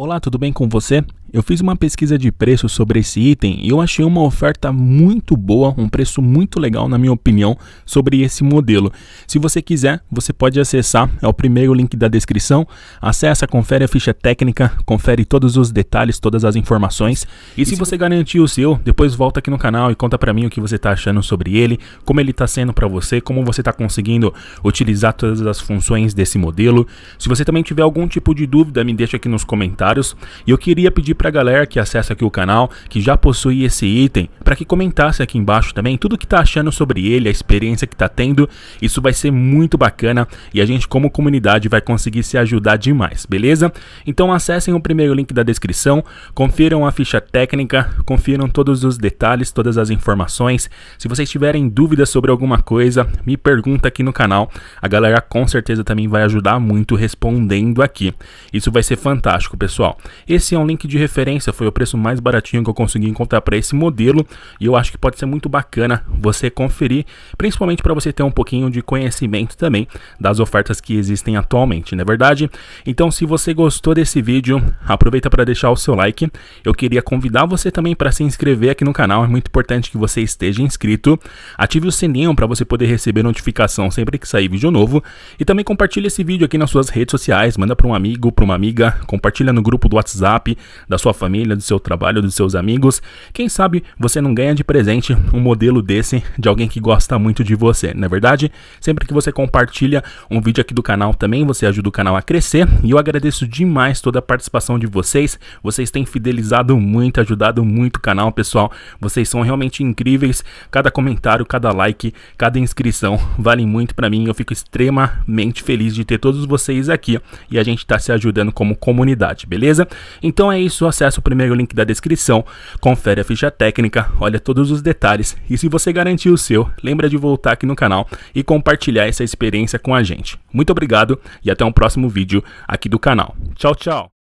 Olá, tudo bem com você? Eu fiz uma pesquisa de preço sobre esse item e eu achei uma oferta muito boa, um preço muito legal, na minha opinião, sobre esse modelo. Se você quiser, você pode acessar, é o primeiro link da descrição. Acessa, confere a ficha técnica, confere todos os detalhes, todas as informações. E, e se, se você garantir o seu, depois volta aqui no canal e conta para mim o que você está achando sobre ele, como ele está sendo para você, como você está conseguindo utilizar todas as funções desse modelo. Se você também tiver algum tipo de dúvida, me deixa aqui nos comentários comentários. E eu queria pedir para a galera que acessa aqui o canal, que já possui esse item, para que comentasse aqui embaixo também tudo que está achando sobre ele, a experiência que está tendo. Isso vai ser muito bacana e a gente como comunidade vai conseguir se ajudar demais, beleza? Então acessem o primeiro link da descrição, confiram a ficha técnica, confiram todos os detalhes, todas as informações. Se vocês tiverem dúvidas sobre alguma coisa, me pergunta aqui no canal. A galera com certeza também vai ajudar muito respondendo aqui. Isso vai ser fantástico, pessoal pessoal. Esse é um link de referência, foi o preço mais baratinho que eu consegui encontrar para esse modelo e eu acho que pode ser muito bacana você conferir, principalmente para você ter um pouquinho de conhecimento também das ofertas que existem atualmente, não é verdade? Então, se você gostou desse vídeo, aproveita para deixar o seu like. Eu queria convidar você também para se inscrever aqui no canal, é muito importante que você esteja inscrito. Ative o sininho para você poder receber notificação sempre que sair vídeo novo e também compartilhe esse vídeo aqui nas suas redes sociais, manda para um amigo, para uma amiga, compartilha no no grupo do WhatsApp da sua família, do seu trabalho, dos seus amigos. Quem sabe você não ganha de presente um modelo desse de alguém que gosta muito de você, não é verdade? Sempre que você compartilha um vídeo aqui do canal também, você ajuda o canal a crescer e eu agradeço demais toda a participação de vocês. Vocês têm fidelizado muito, ajudado muito o canal, pessoal. Vocês são realmente incríveis. Cada comentário, cada like, cada inscrição vale muito para mim. Eu fico extremamente feliz de ter todos vocês aqui e a gente está se ajudando como comunidade beleza? Então é isso, acessa o primeiro link da descrição, confere a ficha técnica, olha todos os detalhes e se você garantir o seu, lembra de voltar aqui no canal e compartilhar essa experiência com a gente. Muito obrigado e até um próximo vídeo aqui do canal. Tchau, tchau!